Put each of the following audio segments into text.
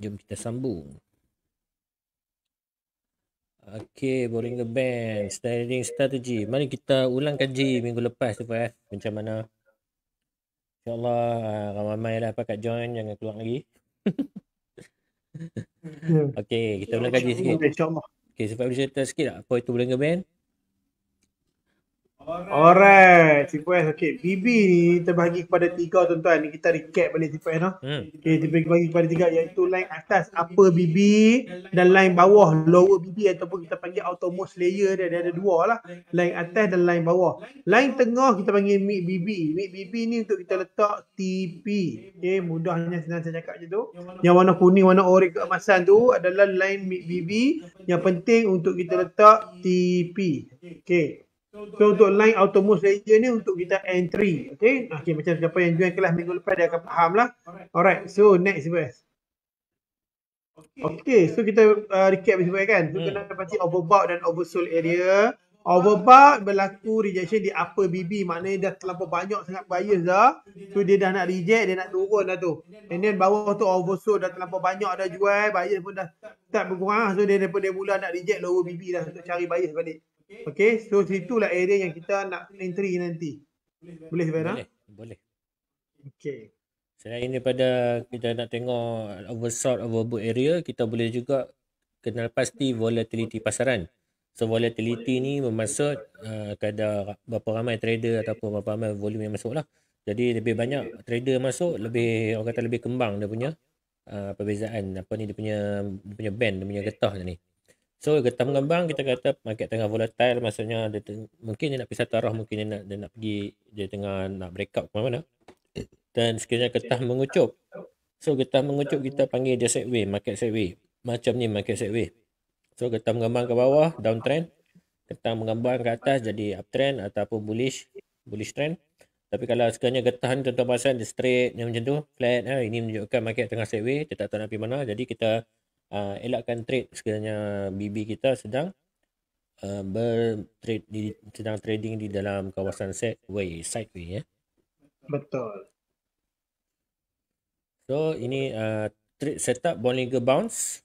Jom kita sambung. Okay, Boring the Band. Standing Strategy. Mari kita ulang kaji minggu lepas tu, eh. Macam mana. InsyaAllah, ah, ramai-ramai lah pakat join. Jangan keluar lagi. Ya. okay, kita ulang kaji sikit. Okay, sebab boleh cerita sikit tak? Apa itu Boring the Band? Alright, CPS. Okay, BB ni terbagi kepada tiga tuan-tuan. kita recap balik CPS no. Hmm. Okay, kita bagi kepada tiga iaitu line atas upper BB dan line bawah lower BB ataupun kita panggil outermost layer dia. Dia ada dua lah. Line atas dan line bawah. Line tengah kita panggil mid BB. Mid BB ni untuk kita letak TP. Okay, mudahnya senang saya cakap macam tu. Yang warna kuning, warna orang keemasan tu adalah line mid BB. Yang penting untuk kita letak TP. Okay. So untuk line autonomous layer ni untuk kita entry. Okay. Ah, okay macam siapa yang join kelas minggu lepas dia akan faham lah. Alright. So next best. Okay. So kita uh, recap sebuah kan. So hmm. kena dapati overbought dan oversold area. Overbought berlaku rejection di upper BB. Maknanya dah terlalu banyak sangat bias dah. So dia dah nak reject, dia nak turun dah tu. And then bawah tu oversold dah terlalu banyak dah jual. Bias pun dah tak berkurang. Lah. So dia daripada dia mula nak reject lower BB dah untuk cari bias balik. Okay, so situlah area yang kita nak entry nanti. Boleh, Vera? Boleh, boleh. Okay. Selain daripada kita nak tengok oversold, overbought area, kita boleh juga kenal pasti volatiliti pasaran. So volatiliti ni bermaksud uh, kadar berapa ramai trader ataupun berapa ramai volume yang masuk lah. Jadi lebih banyak trader masuk, lebih orang kata lebih kembang dia punya uh, perbezaan apa ni dia punya dia punya band, dia punya getah ni. So ketam mengembang kita kata market tengah volatile maksudnya dia teng- mungkin dia nak pisah arah mungkin dia nak dia nak pergi dia tengah nak break up ke mana-mana. Dan sekiranya ketah mengucup. So ketah mengucup kita panggil dia sideway, market sideway. Macam ni market sideway. So ketam mengembang ke bawah downtrend. Ketam mengembang ke atas jadi uptrend ataupun bullish bullish trend. Tapi kalau sekiranya getah ni contoh pasal dia straight ni macam tu, flat eh, ini menunjukkan market tengah sideway, kita tak tahu nak pergi mana. Jadi kita uh, elakkan trade sekiranya BB kita sedang uh, bertrade di sedang trading di dalam kawasan set way sideway ya. Betul. So ini uh, trade setup Bollinger bounce.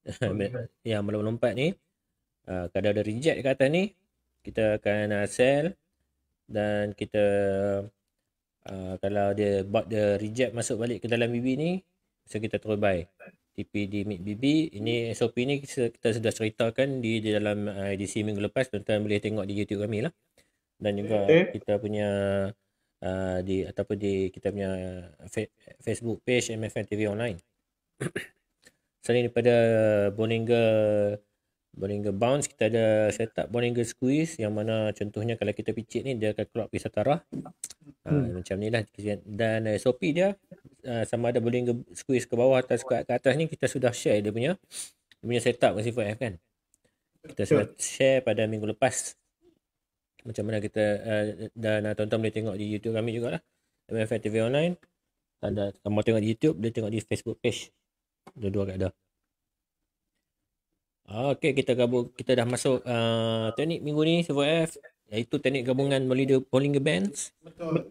yang belum lompat ni uh, kalau ada reject kat atas ni kita akan uh, sell dan kita uh, kalau dia buat dia reject masuk balik ke dalam bibi ni so kita terus buy PPD Mid BB ini hmm. SOP ni kita sudah ceritakan di, di dalam uh, edisi minggu lepas tuan-tuan boleh tengok di YouTube kami lah dan juga kita punya uh, di ataupun di kita punya uh, Facebook page MFN TV online selain daripada Boninga Boringa bounce kita ada setup Boringa squeeze yang mana contohnya kalau kita picit ni dia akan keluar pisa tarah ah, hmm. uh, macam ni lah dan uh, eh, SOP dia uh, sama ada Boringa squeeze ke bawah atau squat ke atas ni kita sudah share dia punya dia punya setup ke sifat F kan kita sudah share pada minggu lepas macam mana kita uh, dan uh, tuan-tuan boleh tengok di YouTube kami jugalah MFF TV Online ada kalau tengok di YouTube dia tengok di Facebook page dua-dua ada Ah, okey, kita gabung kita dah masuk uh, teknik minggu ni CVF iaitu teknik gabungan Molida Bowling Bands. Betul.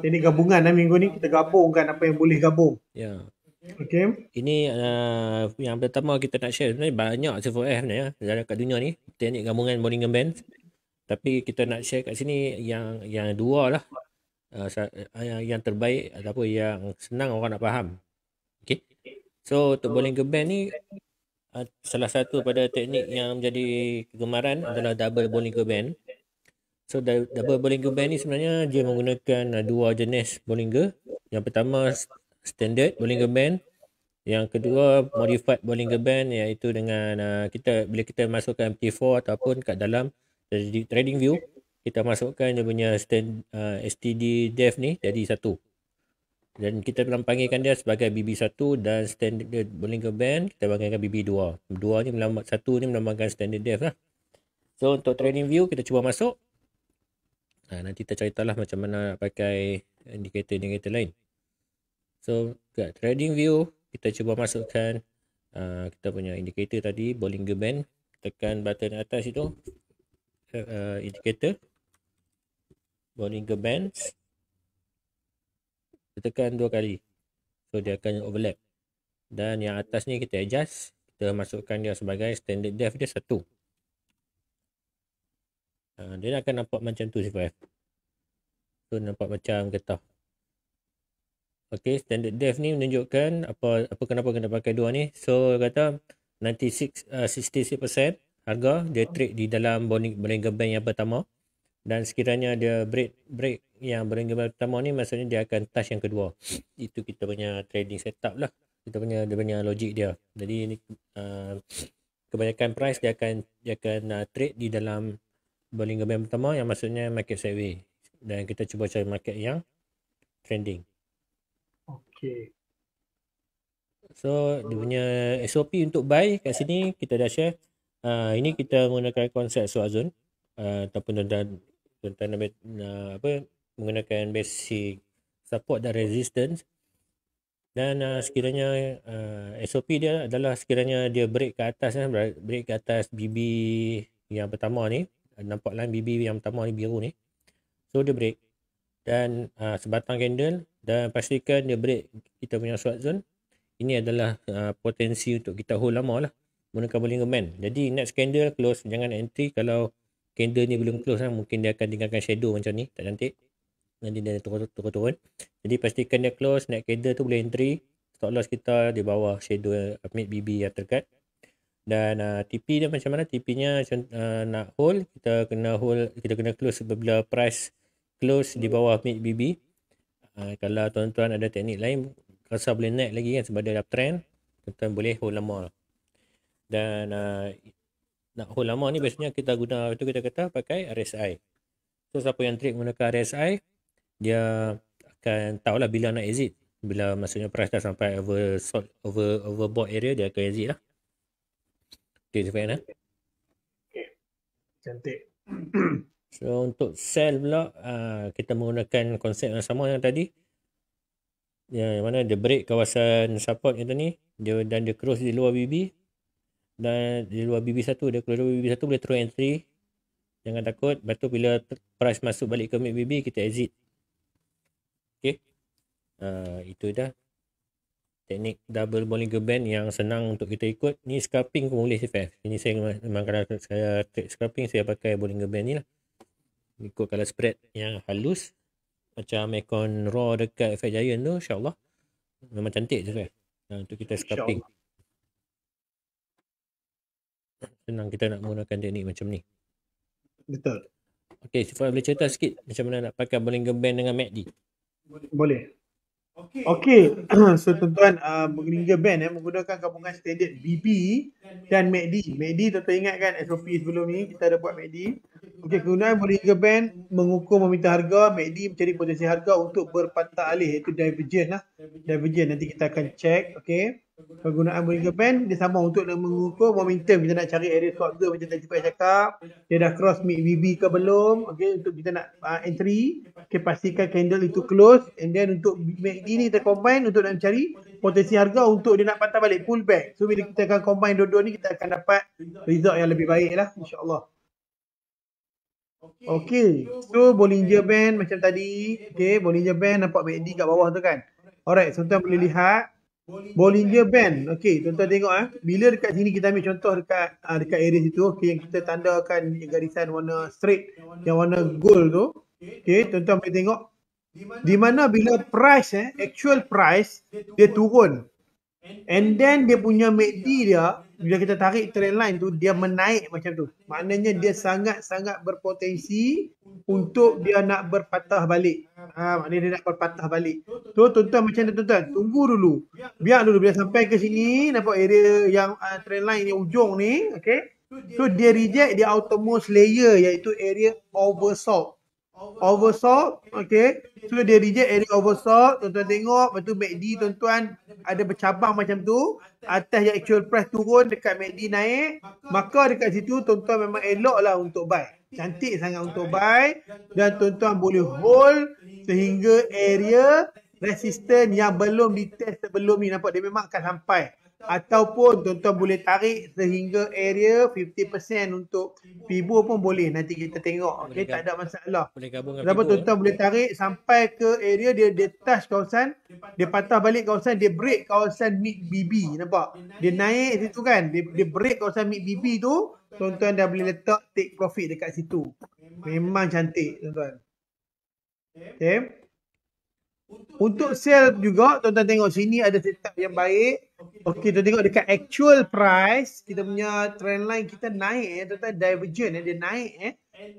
Teknik gabungan lah minggu ni kita gabungkan apa yang boleh gabung. Ya. Yeah. Okey. Ini uh, yang pertama kita nak share sebenarnya banyak CVF ni ya dalam kat dunia ni teknik gabungan Molida Bands. Tapi kita nak share kat sini yang yang dua lah uh, yang, yang terbaik ataupun yang senang orang nak faham. Okey. So untuk so, bowling band ni Ah, salah satu pada teknik yang menjadi kegemaran adalah double bollinger band. So double bollinger band ni sebenarnya dia menggunakan ah, dua jenis bollinger. Yang pertama standard bollinger band, yang kedua modified bollinger band iaitu dengan ah, kita bila kita masukkan MT4 ataupun kat dalam trading view kita masukkan dia punya stand uh, STD dev ni jadi satu dan kita telah panggilkan dia sebagai BB1 dan standard Bollinger Band kita panggilkan BB2 dua ni melambat satu ni melambangkan standard def lah so untuk training view kita cuba masuk ha, nanti kita cerita lah macam mana nak pakai indicator-indicator lain so kat trading view kita cuba masukkan uh, kita punya indicator tadi Bollinger Band tekan button atas itu uh, indicator Bollinger Bands kita tekan dua kali so dia akan overlap dan yang atas ni kita adjust kita masukkan dia sebagai standard depth dia satu ha, dia akan nampak macam tu si Five so nampak macam getah Okay, standard depth ni menunjukkan apa apa kenapa kena pakai dua ni. So, kata 96, uh, 66% harga dia trade di dalam bonding bonding band yang pertama. Dan sekiranya dia break break yang berenggan pertama ni maksudnya dia akan touch yang kedua. Itu kita punya trading setup lah. Kita punya dia punya logik dia. Jadi ini uh, kebanyakan price dia akan dia akan uh, trade di dalam berenggan band pertama yang maksudnya market sideway dan kita cuba cari market yang trending. Okay. So dia punya SOP untuk buy kat sini kita dah share. Uh, ini kita menggunakan konsep swap zone uh, ataupun tentang tentang uh, apa menggunakan basic support dan resistance dan uh, sekiranya uh, SOP dia adalah sekiranya dia break ke atas eh, break ke atas BB yang pertama ni uh, nampak line BB yang pertama ni biru ni so dia break dan uh, sebatang candle dan pastikan dia break kita punya short zone ini adalah uh, potensi untuk kita hold lama lah menggunakan bowling man jadi next candle close jangan entry kalau candle ni belum close lah mungkin dia akan tinggalkan shadow macam ni tak cantik nanti dia turun-turun jadi pastikan dia close net cradle tu boleh entry stop loss kita di bawah shadow mid BB yang terkat dan uh, TP dia macam mana TP nya uh, nak hold kita kena hold kita kena close apabila price close di bawah mid BB uh, kalau tuan-tuan ada teknik lain rasa boleh naik lagi kan sebab dia trend tuan-tuan boleh hold lama dan uh, nak hold lama ni biasanya kita guna tu kita kata pakai RSI so siapa yang trade menggunakan RSI dia akan tahulah bila nak exit bila maksudnya price dah sampai over sold, over overbought area dia akan exit lah okey sampai kan cantik so untuk sell pula uh, kita menggunakan konsep yang sama yang tadi ya, yang mana dia break kawasan support kita ni dia dan dia cross di luar BB dan di luar BB1 dia keluar BB1 boleh throw entry jangan takut lepas tu bila price masuk balik ke mid BB kita exit Okey, Uh, itu dah. Teknik double bowling Band yang senang untuk kita ikut. Ni scalping pun boleh CFF. Eh? Ini saya memang kena saya take scraping Saya pakai bowling Band ni lah. Ikut kalau spread yang halus. Macam aircon raw dekat FF Giant tu. Allah Memang cantik je. Eh? Ha, ah, untuk kita scraping Senang kita nak menggunakan teknik macam ni. Betul. Okey, Sifat boleh cerita sikit macam mana nak pakai bowling Band dengan MACD? Boleh. Okey. Okay. so tuan-tuan uh, Bengeringga Band eh, menggunakan gabungan standard BB dan MACD. MACD tuan-tuan ingat kan SOP sebelum ni kita ada buat MACD. Okey, kemudian Bengeringga Band mengukur meminta harga, MACD mencari potensi harga untuk berpantah alih iaitu divergent lah. Divergent nanti kita akan check. Okey penggunaan mereka pen dia sama untuk nak mengukur momentum kita nak cari area swap ke macam tadi cepat cakap dia dah cross mid VB ke belum okey untuk kita nak uh, entry okay, pastikan candle itu close and then untuk MACD ini kita combine untuk nak cari potensi harga untuk dia nak patah balik pullback so bila kita akan combine dua-dua ni kita akan dapat result yang lebih baik lah insyaAllah Okay, so Bollinger Band macam tadi Okay, Bollinger Band nampak MACD kat bawah tu kan Alright, so boleh lihat Bollinger Band. Okey, tuan-tuan tengok eh. Bila dekat sini kita ambil contoh dekat uh, dekat area situ, okey yang kita tandakan garisan warna straight yang warna gold tu. Okey, tuan-tuan boleh tengok di mana bila price eh, actual price dia turun. And then dia punya MACD dia, bila kita tarik trend line tu, dia menaik macam tu. Maknanya dia sangat-sangat berpotensi untuk dia nak berpatah balik. Ha, maknanya dia nak berpatah balik. so, tuan-tuan macam tu tuan-tuan, tunggu dulu. Biar dulu, bila sampai ke sini, nampak area yang uh, trend line ni ujung ni, okay. So dia reject dia outermost layer iaitu area oversold oversaw okey so dia reject area oversaw tuan-tuan tengok lepas tu MACD tuan-tuan ada bercabang macam tu atas yang actual price turun dekat MACD naik maka dekat situ tuan-tuan memang lah untuk buy cantik sangat untuk buy dan tuan-tuan boleh hold sehingga area resistance yang belum di test sebelum ni nampak dia memang akan sampai ataupun tuan-tuan boleh tarik sehingga area 50% untuk fibo pun boleh nanti kita tengok okay tak ada masalah boleh gabung dengan fibo tuan-tuan eh? boleh tarik sampai ke area dia dia touch kawasan dia patah balik kawasan dia break kawasan mid bb nampak dia naik situ kan dia, dia break kawasan mid bb tu tuan-tuan dah boleh letak take profit dekat situ memang cantik tuan-tuan okey untuk sell juga, tuan-tuan tengok sini ada setup yang baik. Okey, tuan tengok dekat actual price, kita punya trend line kita naik eh. Tuan-tuan divergent eh, dia naik eh.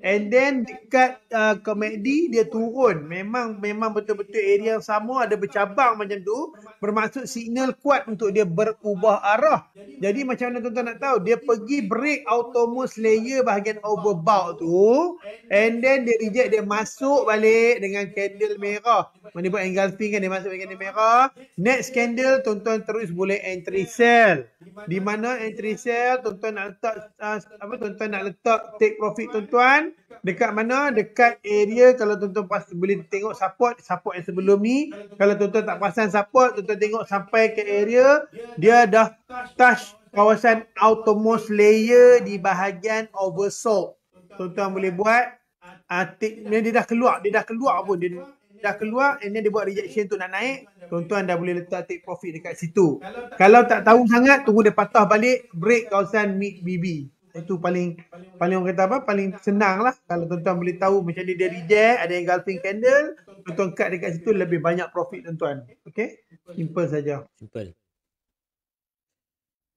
And then dekat uh, komedi dia turun. Memang memang betul-betul area yang sama ada bercabang macam tu. Bermaksud signal kuat untuk dia berubah arah. Jadi macam mana tuan-tuan nak tahu? Dia pergi break autonomous layer bahagian overbought tu. And then dia reject dia masuk balik dengan candle merah. Mana buat engulfing kan dia masuk dengan candle merah. Next candle tuan-tuan terus boleh entry sell. Di mana entry sell tuan-tuan nak letak uh, apa tuan nak letak take profit tuan-tuan tuan dekat mana dekat area kalau tuan-tuan boleh tengok support support yang sebelum ni kalau tuan-tuan tak pasang support tuan-tuan tengok sampai ke area dia dah touch kawasan outermost layer di bahagian oversold tuan-tuan boleh buat atik ah, uh, dia dah keluar dia dah keluar pun dia dah keluar and then dia buat rejection tu nak naik tuan-tuan dah boleh letak take profit dekat situ kalau tak, kalau tak tahu sangat tunggu dia patah balik break kawasan mid BB itu paling paling orang kata apa paling senang lah kalau tuan-tuan boleh tahu macam ni dia reject ada yang galping candle tuan-tuan cut dekat situ lebih banyak profit tuan-tuan okey simple saja simple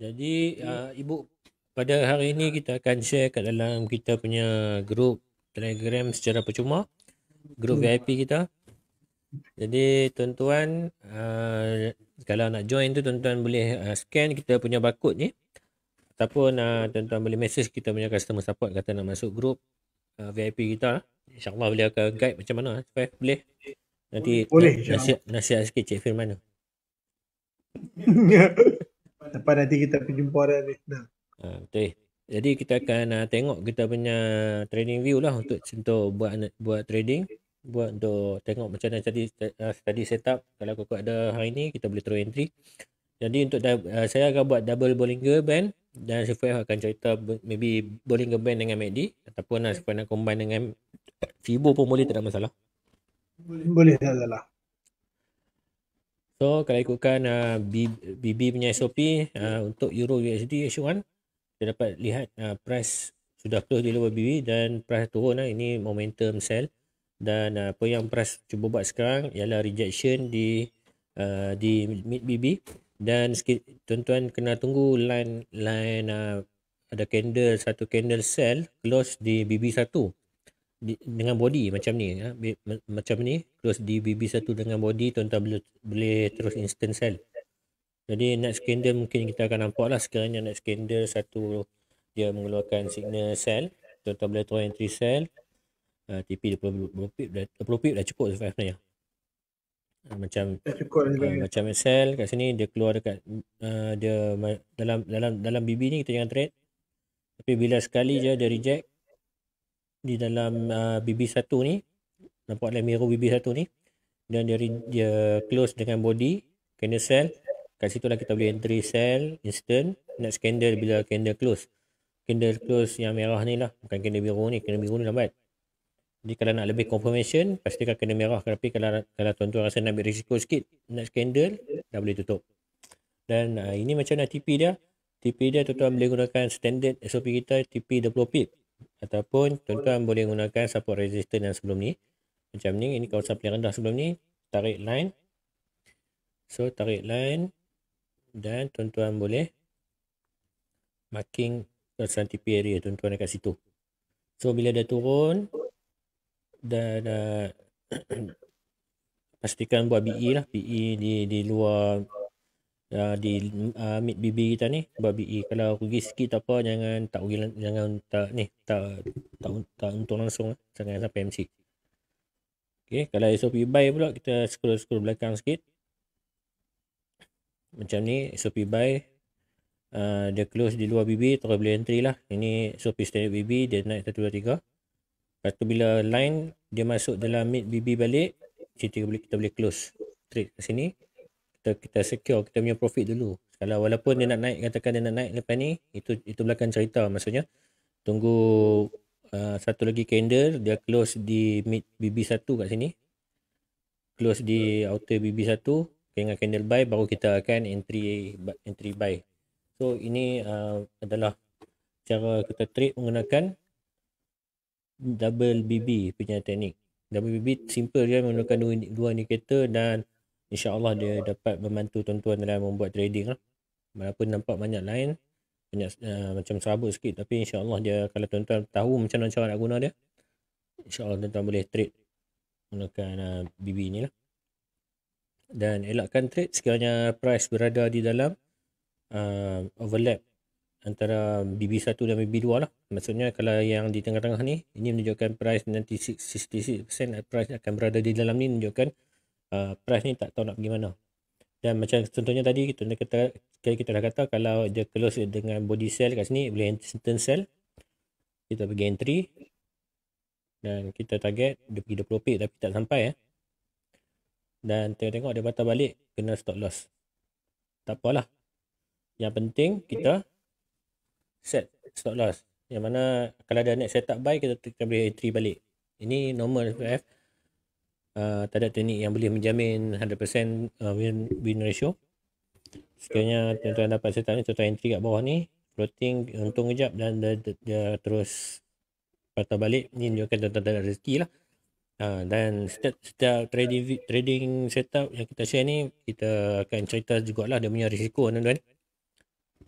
jadi uh, ibu pada hari ini kita akan share kat dalam kita punya group telegram secara percuma group hmm. VIP kita jadi tuan-tuan uh, kalau nak join tu tuan-tuan boleh uh, scan kita punya barcode ni ataupun uh, tuan-tuan boleh message kita punya customer support kata nak masuk group uh, ah, VIP kita ah. insyaallah boleh akan guide macam mana supaya boleh nanti boleh, nasihat nasihat sikit cik firman tu Lepas nanti kita pergi jumpa dia ni. Ha, betul. Jadi kita akan uh, tengok kita punya training view lah untuk contoh buat buat trading buat untuk tengok macam mana tadi uh, tadi setup kalau kau ada hari ni kita boleh throw entry. Jadi untuk uh, saya akan buat double Bollinger band dan Syafiq akan cerita maybe boleh ngeband dengan MACD ataupun yeah. Syafiq nak combine dengan FIBO pun boleh tak ada masalah boleh boleh tak so kalau ikutkan uh, BB BB punya SOP uh, untuk Euro USD H1 kita dapat lihat uh, price sudah close di luar BB dan price turun uh, ini momentum sell dan uh, apa yang price cuba buat sekarang ialah rejection di uh, di mid BB dan tuan-tuan kena tunggu line line uh, ada candle satu candle sell close di BB1 di, dengan body macam ni ya. Ah, B, macam ni close di BB1 dengan body tuan-tuan boleh, boleh terus instant sell jadi next candle mungkin kita akan nampak lah sekiranya next candle satu dia mengeluarkan signal sell tuan-tuan boleh throw entry sell uh, TP 20, 20 pip dah, 20 pip dah cukup sebenarnya Ah, macam uh, macam sel kat sini dia keluar dekat uh, dia dalam dalam dalam BB ni kita jangan trade tapi bila sekali yeah. je dia reject di dalam uh, BB1 ni nampak dalam mirror bb satu ni dan dia, dia close dengan body candle sell kat situ lah kita boleh entry sell instant next candle bila candle close candle close yang merah ni lah bukan candle biru ni candle biru ni lambat jadi kalau nak lebih confirmation, pastikan kena merah. Tapi kalau kalau tuan-tuan rasa nak ambil risiko sikit, nak skandal dah boleh tutup. Dan uh, ini macam mana TP dia. TP dia tuan-tuan boleh gunakan standard SOP kita TP 20 pip. Ataupun tuan-tuan boleh gunakan support resistance yang sebelum ni. Macam ni, ini kawasan paling rendah sebelum ni. Tarik line. So tarik line. Dan tuan-tuan boleh marking kawasan TP area tuan-tuan dekat situ. So bila dia turun, dan uh, pastikan buat BE lah BE di di luar uh, di uh, ah, mid BB kita ni buat BE kalau rugi sikit tak apa jangan tak rugi jangan tak ni tak tak, tak untung langsung lah. jangan sampai MC Okay, kalau SOP buy pula kita scroll-scroll belakang sikit macam ni SOP buy uh, dia close di luar BB terus boleh entry lah ini SOP standard BB dia naik 1, 2, 3 Lepas tu bila line dia masuk dalam mid BB balik, kita boleh kita boleh close trade kat sini. Kita kita secure kita punya profit dulu. Kalau walaupun dia nak naik katakan dia nak naik lepas ni, itu itu belakang cerita maksudnya. Tunggu uh, satu lagi candle dia close di mid BB1 kat sini. Close di outer BB1 dengan candle buy baru kita akan entry entry buy. So ini uh, adalah cara kita trade menggunakan double BB punya teknik. Double BB simple je menggunakan dua, dua indicator dan insyaAllah dia dapat membantu tuan-tuan dalam membuat trading lah. Walaupun nampak banyak lain, banyak uh, macam serabut sikit tapi insyaAllah dia kalau tuan-tuan tahu macam mana cara nak guna dia, insyaAllah tuan-tuan boleh trade menggunakan uh, eh, BB ni lah. Dan elakkan trade sekiranya price berada di dalam uh, overlap antara BB1 dan BB2 lah. Maksudnya kalau yang di tengah-tengah ni, ini menunjukkan price nanti 66% eh, price akan berada di dalam ni menunjukkan uh, price ni tak tahu nak pergi mana. Dan macam contohnya tadi, kita, kata, kita dah kata kalau dia close dengan body sell kat sini, boleh turn sell. Kita pergi entry. Dan kita target, dia pergi 20 pick tapi tak sampai eh. Dan tengok-tengok dia patah balik, kena stop loss. Tak apalah. Yang penting kita okay set stop loss yang mana kalau ada net setup buy kita tekan boleh entry balik ini normal SPF uh, ah, tak ada teknik yang boleh menjamin 100% uh, ah, win, win ratio sekiranya tuan-tuan dapat setup ni tuan-tuan entry kat bawah ni floating untung kejap dan dia, dia, dia terus patah balik ni menunjukkan tuan-tuan ada rezeki lah uh, dan setiap, setiap trading, trading setup yang kita share ni kita akan cerita jugalah dia punya risiko tuan-tuan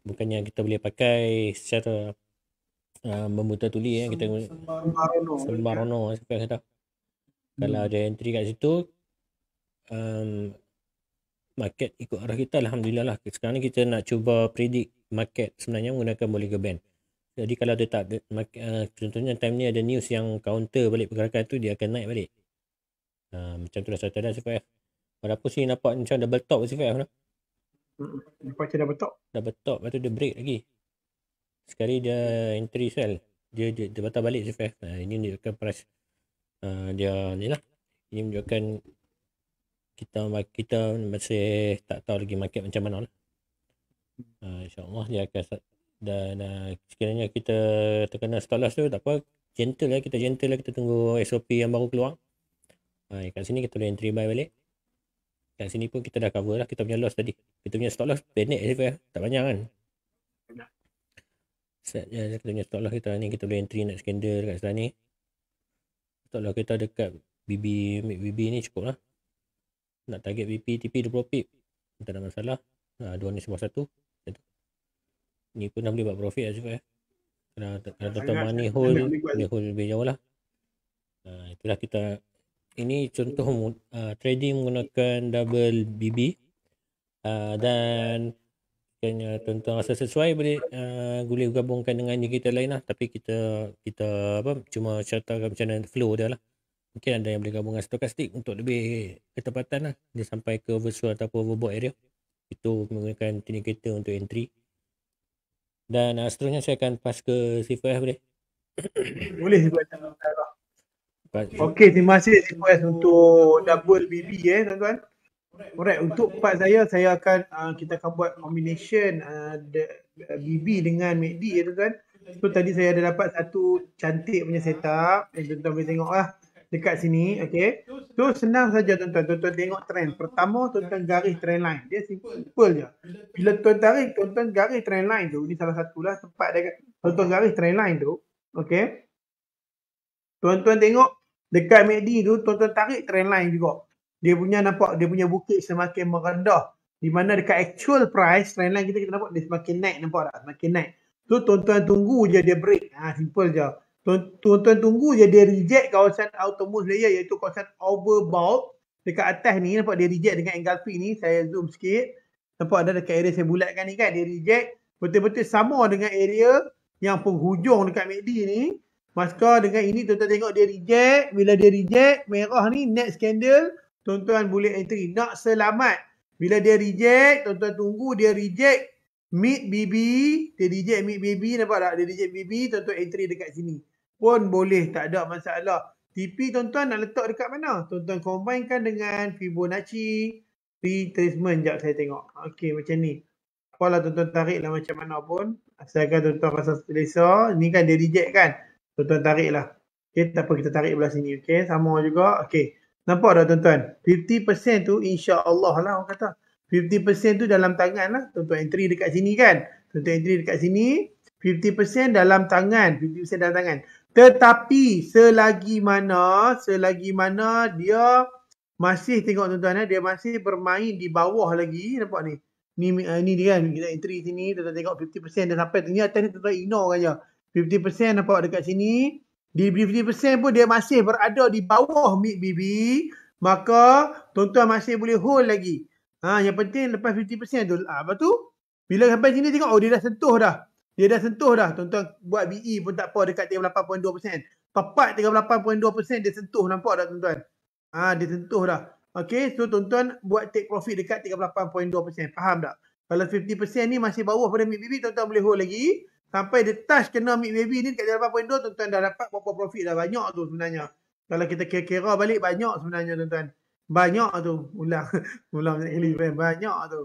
bukannya kita boleh pakai secara uh, ah, membuta tuli eh, ya kita sembarono sembarono kata kalau ada entry kat situ um, market ikut arah kita Alhamdulillah lah sekarang ni kita nak cuba predict market sebenarnya menggunakan Bollinger Band jadi kalau dia tak market, uh, ah, contohnya time ni ada news yang counter balik pergerakan tu dia akan naik balik uh, macam tu lah saya tanda CPF walaupun sini nampak macam double top CPF lah Lepas tu dah betok. Dah betok. Lepas tu dia break lagi. Sekali dia entry sell. Kan, dia, dia, dia batal balik je uh, ha, ini menunjukkan price. Uh, dia ni lah. Ini menunjukkan kita kita masih tak tahu lagi market macam mana lah. Uh, InsyaAllah dia akan dan uh, sekiranya kita terkena stop loss tu tak apa. Gentle lah. Kita gentle lah. Kita tunggu SOP yang baru keluar. Uh, kat sini kita boleh entry buy balik. Dan sini pun kita dah cover lah kita punya loss tadi. Kita punya stop loss pendek je eh. Tak banyak kan. Set ya, kita punya stop loss kita ni kita boleh entry nak candle dekat sana ni. Stop loss kita dekat BB mid BB ni cukup lah. Nak target BP TP 20 pip. Tak ada masalah. Ha, dua ni sebuah satu. Ni pun dah boleh buat profit lah juga ya. Kalau tetap money hold, ni hold lebih jauh lah. Ha, itulah kita ini contoh uh, trading menggunakan double BB uh, dan kena tuan rasa sesuai boleh uh, boleh gabungkan dengan yang kita lain lah tapi kita kita apa cuma cerita macam mana flow dia lah mungkin ada yang boleh gabungkan stokastik untuk lebih ketepatan lah dia sampai ke oversold ataupun overbought area itu menggunakan tini kereta untuk entry dan uh, seterusnya saya akan pass ke c 5 boleh boleh buat tengok Okay, terima kasih request untuk double BB eh tuan-tuan. Alright, untuk part saya saya akan uh, kita akan buat combination uh, BB dengan MACD ya eh, tuan-tuan. So tadi saya ada dapat satu cantik punya setup. Eh tuan-tuan boleh tengoklah dekat sini, okey. So senang saja tuan-tuan. Tuan-tuan tengok trend. Pertama tuan-tuan garis trend line. Dia simple je. Bila tuan tarik tuan-tuan garis trend line tu, Ini salah satulah tempat dekat tuan-tuan garis trend line tu. Okey. Tuan-tuan tengok dekat MACD tu tuan-tuan tarik trend line juga dia punya nampak dia punya bukit semakin merendah di mana dekat actual price trend line kita kita nampak dia semakin naik nampak tak semakin naik tu tuan-tuan tunggu je dia break ha, simple je tuan-tuan tunggu je dia reject kawasan outermost layer iaitu kawasan overbought dekat atas ni nampak dia reject dengan engulfing ni saya zoom sikit nampak ada dekat area saya bulatkan ni kan dia reject betul-betul sama dengan area yang penghujung dekat MACD ni Maska dengan ini tuan-tuan tengok dia reject. Bila dia reject, merah ni next candle. Tuan-tuan boleh entry. Nak selamat. Bila dia reject, tuan-tuan tunggu dia reject mid BB. Dia reject mid BB. Nampak tak? Dia reject BB. Tuan-tuan entry dekat sini. Pun boleh. Tak ada masalah. TP tuan-tuan nak letak dekat mana? Tuan-tuan kan dengan Fibonacci retracement. Sekejap saya tengok. Okey macam ni. Apalah tuan-tuan tariklah macam mana pun. Asalkan tuan-tuan rasa selesa. Ni kan dia reject kan? tuan-tuan lah, Okey, tak apa kita tarik belah sini. okay? sama juga. okay? Nampak tak tuan-tuan? 50% tu insya-Allah lah orang kata. 50% tu dalam tangan lah. Tuan-tuan entry dekat sini kan? Tuan-tuan entry dekat sini. 50% dalam tangan. 50% dalam tangan. Tetapi selagi mana, selagi mana dia masih tengok tuan-tuan eh, dia masih bermain di bawah lagi. Nampak ni? Ni, eh, ni dia kan, kita entry sini, tuan-tuan tengok 50% dah sampai. Ni atas ni tuan-tuan ignore kan je. 50% nampak dekat sini. Di 50% pun dia masih berada di bawah mid BB. Maka tuan-tuan masih boleh hold lagi. Ha, yang penting lepas 50% tu. Ha, lepas tu, bila sampai sini tengok, oh dia dah sentuh dah. Dia dah sentuh dah. Tuan-tuan buat BE pun tak apa dekat 38.2%. Tepat 38.2% dia sentuh nampak dah tuan-tuan. Ha, dia sentuh dah. Okay, so tuan-tuan buat take profit dekat 38.2%. Faham tak? Kalau 50% ni masih bawah pada mid BB, tuan-tuan boleh hold lagi. Sampai dia touch kena mid wavy ni dekat 8.2 tuan-tuan dah dapat berapa profit dah banyak tu sebenarnya. Kalau kita kira-kira balik banyak sebenarnya tuan-tuan. Banyak tu ulang ulang macam ni banyak tu.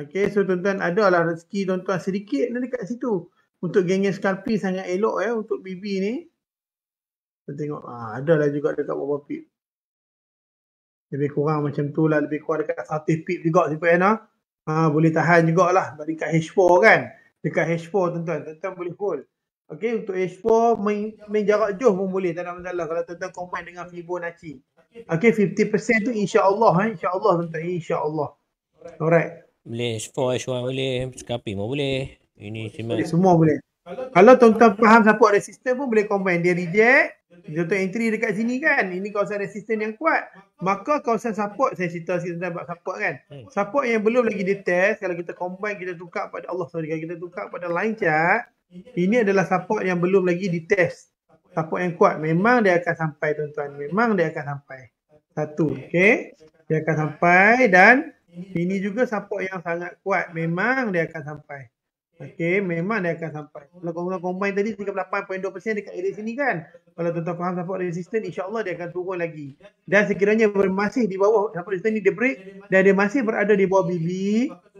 Okey so tuan-tuan lah rezeki tuan-tuan sedikit ni dekat situ. Untuk geng-geng scalping sangat elok ya eh, untuk baby ni. Kita tengok ah ha, adalah juga dekat berapa pip. Lebih kurang macam tu lah lebih kurang dekat satu pip juga siapa ana. Ah. Ah, ha, boleh tahan jugalah dekat H4 kan dekat H4 tuan-tuan. tuan boleh hold. Okay, untuk H4 main, main jarak jauh pun boleh. Tak ada masalah kalau tuan-tuan combine dengan Fibonacci. Okay, 50% tu insya Allah Eh. InsyaAllah tuan-tuan. InsyaAllah. Alright. Boleh H4, H1 boleh. Skapi pun boleh. Ini boleh, semua boleh. Kalau tuan-tuan faham support resistance pun boleh combine. Dia reject. Contoh entry dekat sini kan, ini kawasan resisten yang kuat. Maka kawasan support, saya cerita sikit tentang buat support kan. Hmm. Support yang belum lagi dites, kalau kita combine, kita tukar pada Allah SWT, kalau kita tukar pada line chart, ini adalah support yang belum lagi dites. Support yang kuat, memang dia akan sampai tuan-tuan. Memang dia akan sampai. Satu, okay. Dia akan sampai dan ini juga support yang sangat kuat. Memang dia akan sampai. Okey, memang dia akan sampai. Kalau kau combine tadi 38.2% dekat area sini kan. Kalau tuan-tuan faham support resistance, insya-Allah dia akan turun lagi. Dan sekiranya masih di bawah support resistance ni dia break dan dia masih berada di bawah BB,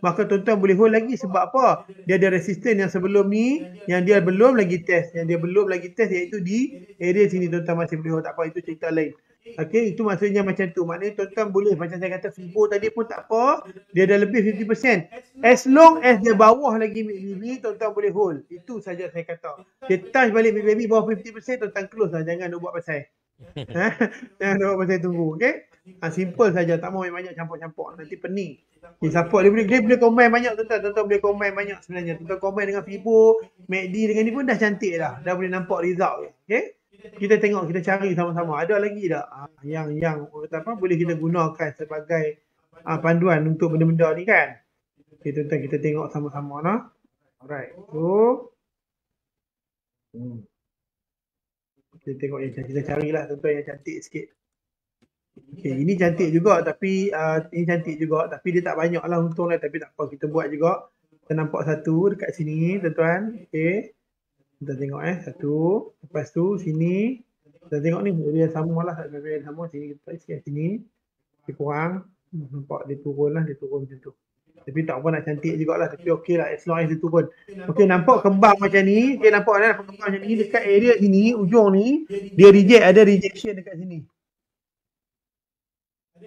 maka tuan-tuan boleh hold lagi sebab apa? Dia ada resistance yang sebelum ni yang dia belum lagi test, yang dia belum lagi test iaitu di area sini tuan-tuan masih boleh hold. Tak apa itu cerita lain. Okey, itu maksudnya macam tu. Maknanya tuan-tuan boleh macam saya kata fibo tadi pun tak apa. Dia dah lebih 50%. As long as dia bawah lagi BBB, tuan-tuan boleh hold. Itu saja saya kata. Dia touch balik BBB bawah 50%, tuan-tuan close lah. Jangan buat pasal. Ha? Jangan buat pasal tunggu. Okey? Ha, simple saja. Tak mau banyak campur-campur. Nanti pening. Dia okay, support. Dia boleh, dia boleh komen banyak tuan-tuan. Tuan-tuan boleh komen banyak sebenarnya. Tuan-tuan combine dengan fibo, MACD dengan ni pun dah cantik dah. Dah boleh nampak result. Okey? kita tengok kita cari sama-sama ada lagi tak uh, yang yang apa boleh kita gunakan sebagai uh, panduan untuk benda-benda ni kan kita kita, kita tengok sama-sama lah alright so hmm. kita tengok yang kita carilah tuan-tuan yang cantik sikit Okay, ini cantik juga tapi uh, ini cantik juga tapi dia tak banyak lah tapi tak apa kita buat juga. Kita nampak satu dekat sini tuan-tuan. Okay. Kita tengok eh. Satu. Lepas tu sini. Kita tengok ni. Dia sama lah. Dia sama. Sini kita tarik sikit sini. Dia kurang. Nampak dia turun lah. Dia turun macam tu. Tapi tak apa nak cantik juga lah. Tapi okey lah. As long as dia turun. Okey nampak kembang macam ni. Okey nampak ada lah, nampak kembang macam ni. Dekat area sini. Ujung ni. Dia reject. Ada rejection dekat sini.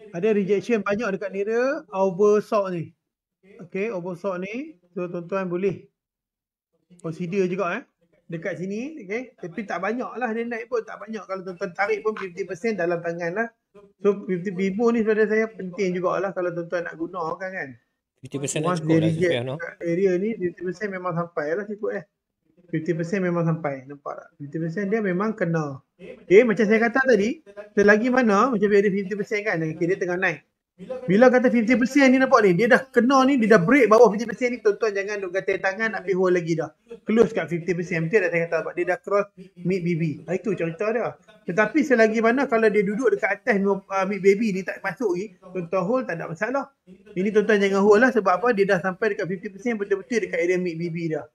Ada rejection banyak dekat nira. Oversock ni. Okey oversock ni. So tuan-tuan boleh. Consider juga eh dekat sini okay. tapi tak banyak lah dia naik pun tak banyak kalau tuan-tuan tarik pun 50% dalam tangan lah so 50 bibu ni sebenarnya saya penting jugalah kalau tuan-tuan nak guna kan kan 50% dah cukup lah no? area ni 50% memang sampai lah cukup eh 50% memang sampai nampak tak 50% dia memang kena okay, eh, macam saya kata tadi selagi mana macam area 50% kan okay, dia tengah naik bila kata 50% ni nampak ni, dia dah kena ni, dia dah break bawah 50% ni, tuan-tuan jangan duk gatal tangan nak pergi hole lagi dah. Close kat 50%, mesti ada kata sebab dia dah cross mid BB. Ah, itu cerita dia. Tetapi selagi mana kalau dia duduk dekat atas ah, mid BB ni tak masuk lagi, tuan-tuan hole tak ada masalah. Ini tuan-tuan jangan hole lah sebab apa, dia dah sampai dekat 50% betul-betul dekat area mid BB dah.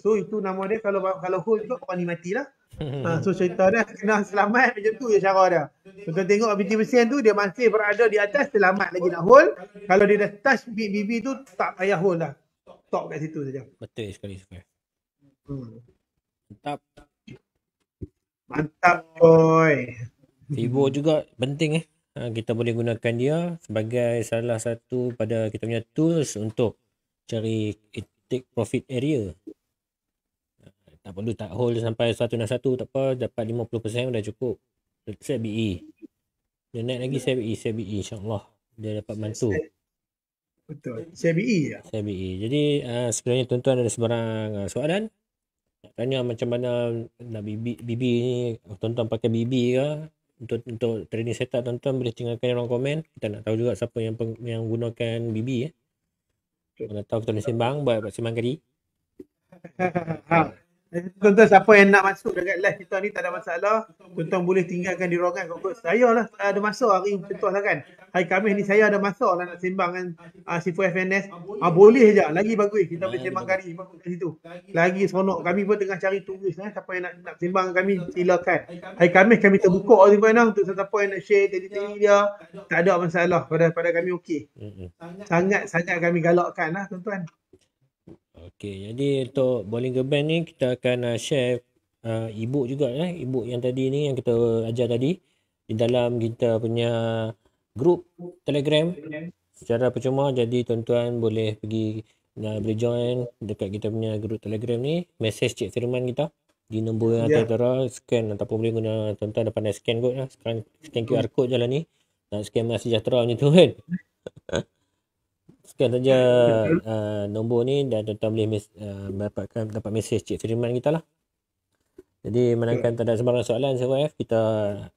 So itu nama dia kalau kalau hold juga orang ni matilah. Hmm. Ha, so cerita dia kena selamat macam tu je cara dia. So kita tengok biji mesin tu dia masih berada di atas selamat lagi nak hold. Kalau dia dah touch BBB tu tak payah hold lah. Stop kat situ saja. Betul sekali sekali. Hmm. Mantap. Mantap boy. Vivo juga penting eh. Ha, kita boleh gunakan dia sebagai salah satu pada kita punya tools untuk cari take profit area tak perlu tak hold sampai 161 tak apa dapat 50% dah cukup set BE dia naik lagi set BE set BE insyaAllah dia dapat bantu betul set BE ya? E. jadi uh, sebenarnya tuan-tuan ada sebarang uh, soalan nak tanya macam mana nak BB, BB ni tuan-tuan pakai BB ke untuk untuk training setup tuan-tuan boleh tinggalkan dalam komen kita nak tahu juga siapa yang peng, yang gunakan BB ya. Kalau tahu kita boleh sembang buat buat sembang kali. Ha. Tuan-tuan siapa yang nak masuk dekat live kita ni tak ada masalah. Tuan-tuan boleh tinggalkan di ruangan Saya lah ada masa hari contoh lah kan. Hari Khamis ni saya ada masa lah nak sembang dengan uh, ah, Sifu FNS. Ah, boleh je. Lagi bagus. Kita boleh sembang kari. situ. Lagi sonok. Kami pun tengah cari turis lah. Siapa yang nak, nak sembang dengan kami silakan. Hari Khamis kami terbuka oh, Sifu FNS untuk siapa yang nak share tadi-tadi dia. Tak ada masalah pada pada kami okey. Sangat-sangat kami galakkan lah tuan-tuan. Okey, jadi untuk bowling geban ni kita akan uh, share uh, e juga eh. e yang tadi ni yang kita ajar tadi di dalam kita punya group Telegram secara percuma. Jadi tuan-tuan boleh pergi uh, boleh join dekat kita punya group Telegram ni, message Cik Firman kita di nombor yang yeah. tertera scan ataupun boleh guna tuan-tuan dah pandai scan kot lah. Sekarang scan QR code jalan ni. Nak scan Mas Sejahtera macam tu kan. Sekian saja uh, nombor ni dan tuan-tuan boleh mes, uh, mendapatkan dapat mesej Cik Firman kita lah. Jadi menangkan tak sembarang sebarang soalan CYF kita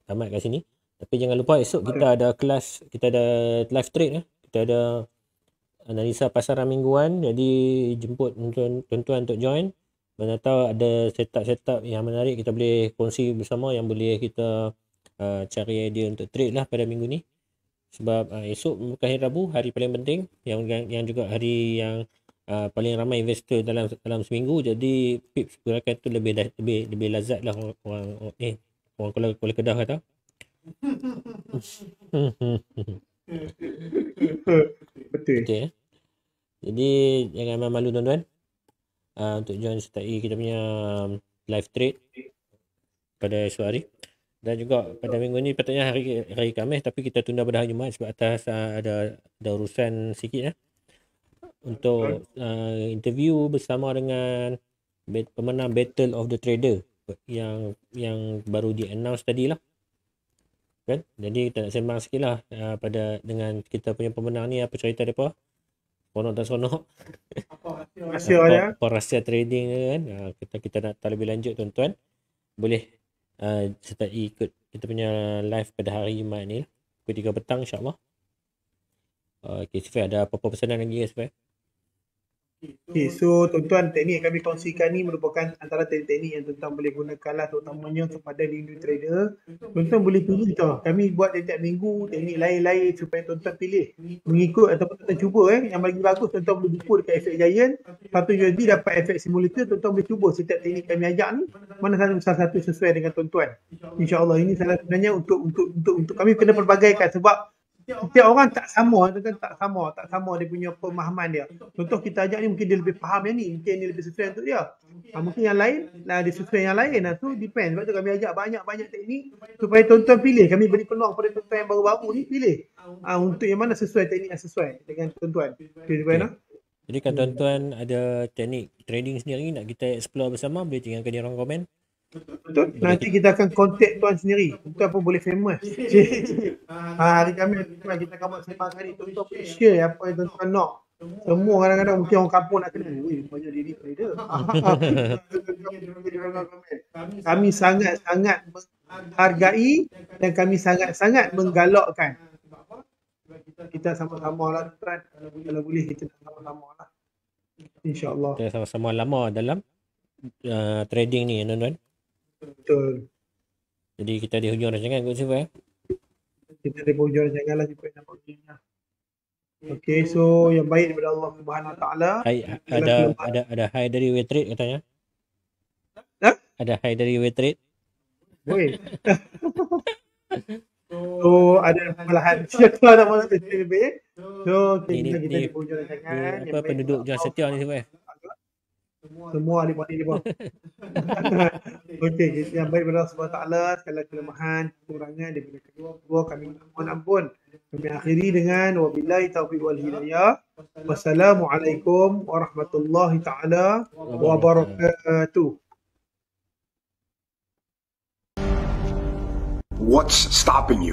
tamat kat sini. Tapi jangan lupa esok kita ada kelas, kita ada live trade eh. Kita ada analisa pasaran mingguan. Jadi jemput tuan-tuan untuk join. Mana tahu ada setup-setup yang menarik kita boleh kongsi bersama yang boleh kita uh, cari idea untuk trade lah pada minggu ni sebab uh, esok bukan hari Rabu hari paling penting yang yang juga hari yang uh, paling ramai investor dalam dalam seminggu jadi pips gerakan tu lebih lebih lebih lazat lah orang, orang eh orang kalau kalau kedah kata betul betul eh? jadi jangan malu tuan-tuan uh, untuk join sertai kita punya live trade pada esok hari dan juga pada minggu ni patutnya hari hari Khamis tapi kita tunda pada hari Jumaat sebab atas uh, ada ada urusan sikit eh. Untuk uh, interview bersama dengan pemenang Battle of the Trader yang yang baru di announce tadi lah. Kan? Jadi kita nak sembang sikit lah uh, pada dengan kita punya pemenang ni apa cerita dia apa? Konon tak sonok. Apa rahsia, apa, apa rahsia trading kan? Uh, kita kita nak tahu lebih lanjut tuan-tuan. Boleh uh, ah, sertai ikut kita punya live pada hari Jumaat ni lah. pukul 3 petang insyaAllah uh, ok Sifai ada apa-apa pesanan lagi ya Sifai Okay, so tuan-tuan teknik yang kami kongsikan ni merupakan antara teknik-teknik yang tuan-tuan boleh gunakan lah terutamanya kepada new trader. Tuan-tuan boleh pilih tau. Kami buat setiap minggu teknik lain-lain supaya tuan-tuan pilih mengikut ataupun tuan-tuan cuba eh. Yang bagi bagus tuan-tuan boleh jumpa dekat efek giant. Satu USD dapat efek simulator tuan-tuan boleh cuba setiap teknik kami ajak ni. Mana satu salah satu sesuai dengan tuan-tuan. InsyaAllah ini salah sebenarnya untuk untuk untuk untuk kami kena pelbagaikan sebab Setiap orang tak sama, kan tak sama, tak sama dia punya pemahaman dia. Contoh kita ajak ni mungkin dia lebih faham yang ni, mungkin ni lebih sesuai untuk dia. Ha, mungkin yang lain, lah dia sesuai yang lain. lah. tu depend. Sebab tu kami ajak banyak-banyak teknik supaya tuan-tuan pilih. Kami beri peluang pada tuan-tuan yang baru-baru ni pilih. Ha, untuk yang mana sesuai teknik yang sesuai dengan tuan-tuan. Okay. Ha? Jadi kalau tuan-tuan ada teknik trading sendiri nak kita explore bersama, boleh tinggalkan di ruang komen. Betul. Nanti kita akan contact tuan sendiri. Tuan pun boleh famous. ha, hari kami kita akan buat sepak hari tu. Tuan share apa yang tuan nak. Semua kadang-kadang mungkin orang kampung nak kena. Weh, punya diri trader. kami sangat-sangat menghargai dan kami sangat-sangat menggalakkan. Kita sama-sama lah tuan. Kalau boleh kita sama-sama lah. InsyaAllah. Kita sama-sama lama dalam uh, trading ni, tuan-tuan. Betul. Jadi kita ada hujung rancangan kot Sifu eh? Kita ada hujung rancangan lah Sifu nak buat lah. Okay, so yang baik daripada Allah Subhanahu Taala. Ada, ada ada hai dari Wetrade katanya. Huh? Ha? Ada hai dari Wetrade. Boleh. so ada perlahan siapa lah nak masuk ke lebih. So kita ni, kita ni, ni, ni, apa, penduduk Jawa Setia ni sebab eh semua ahli mati di bawah. Okey, kita yang baik berdoa kepada Allah segala kelemahan, kekurangan dan bila kedua dua kami mohon ampun. Kami akhiri dengan wabillahi taufiq wal hidayah. Wassalamualaikum warahmatullahi taala wabarakatuh. What's stopping you?